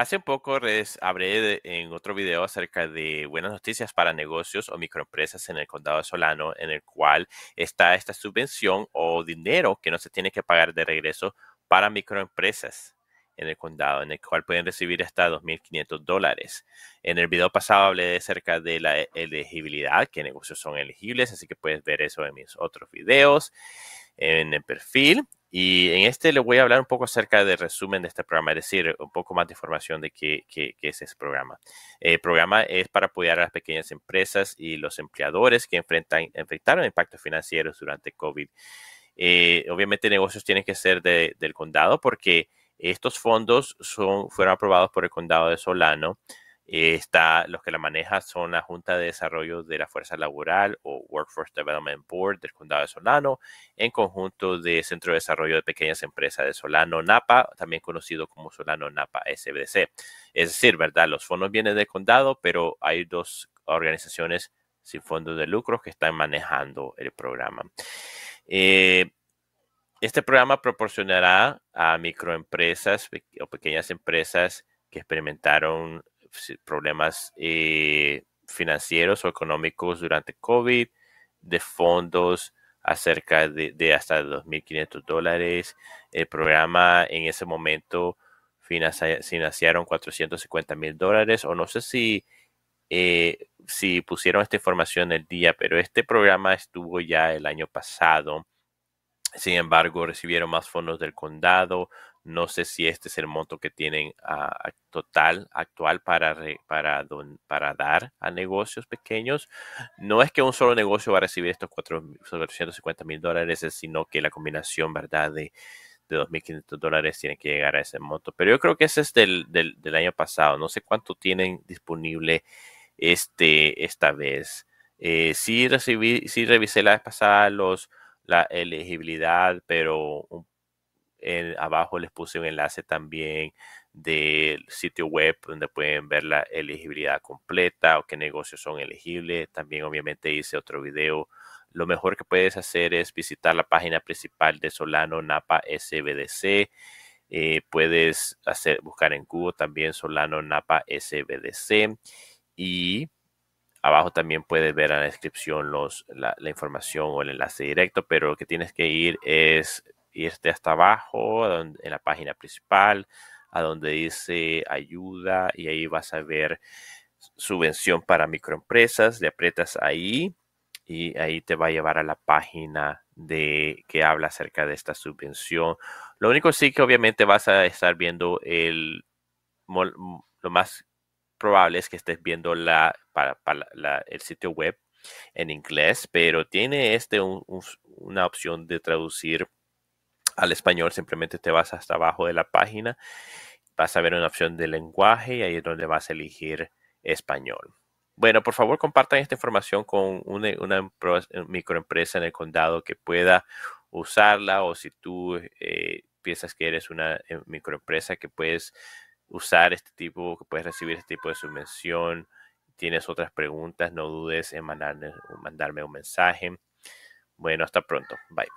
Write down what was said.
Hace poco les hablé en otro video acerca de buenas noticias para negocios o microempresas en el condado de Solano, en el cual está esta subvención o dinero que no se tiene que pagar de regreso para microempresas en el condado, en el cual pueden recibir hasta 2.500 dólares. En el video pasado hablé acerca de la elegibilidad, qué negocios son elegibles, así que puedes ver eso en mis otros videos, en el perfil. Y en este le voy a hablar un poco acerca del resumen de este programa, es decir, un poco más de información de qué, qué, es ese programa. El programa es para apoyar a las pequeñas empresas y los empleadores que enfrentan, enfrentaron impactos financieros durante COVID. Eh, obviamente negocios tienen que ser del condado porque estos fondos fueron aprobados por el condado de Solano. los que la manejan son la Junta de Desarrollo de la Fuerza Laboral o Workforce Development Board del condado de Solano, en conjunto de Centro de Desarrollo de Pequeñas Empresas de Solano Napa, también conocido como Solano Napa SBC. Es decir, ¿verdad? Los fondos vienen del condado, pero hay dos organizaciones sin fondos de lucro que están manejando el programa. Eh, este programa proporcionará a microempresas o pequeñas empresas que experimentaron problemas eh, financieros o económicos durante COVID, de fondos acerca de, hasta 2.500 dólares. El programa en ese momento financiaron 450 mil dólares o no sé si, eh, si pusieron esta información el día, pero este programa estuvo ya el año pasado sin embargo, recibieron más fondos del condado. No sé si este es el monto que tienen ah, total actual para, dar a negocios pequeños. No es que un solo negocio va a recibir estos 450 mil dólares, sino que la combinación, ¿verdad? De, 2.500 dólares tiene que llegar a ese monto. Pero yo creo que ese es del, año pasado. No sé cuánto tienen disponible este, esta vez. Eh, si recibí, sí revisé la vez pasada los la elegibilidad, pero en, abajo les puse un enlace también del sitio web donde pueden ver la elegibilidad completa o qué negocios son elegibles. También obviamente hice otro video. Lo mejor que puedes hacer es visitar la página principal de Solano Napa SBDC. Eh, puedes hacer, buscar en Google también Solano Napa SBDC y Abajo también puedes ver en la descripción los, la, información o el enlace directo, pero lo que tienes que ir es irte hasta abajo, en la página principal, a donde dice ayuda y ahí vas a ver subvención para microempresas, le aprietas ahí y ahí te va a llevar a la página de que habla acerca de esta subvención. Lo único sí que obviamente vas a estar viendo el lo más probable es que estés viendo la, el sitio web en inglés, pero tiene este una opción de traducir al español. Simplemente te vas hasta abajo de la página, vas a ver una opción de lenguaje y ahí es donde vas a elegir español. Bueno, por favor compartan esta información con eh, una, eh, microempresa en el condado que pueda usarla o si tú eh, piensas que eres una microempresa que puedes usar este tipo, que puedes recibir este tipo de subvención. Tienes otras preguntas, no dudes en mandarme, mandarme un mensaje. Bueno, hasta pronto. Bye.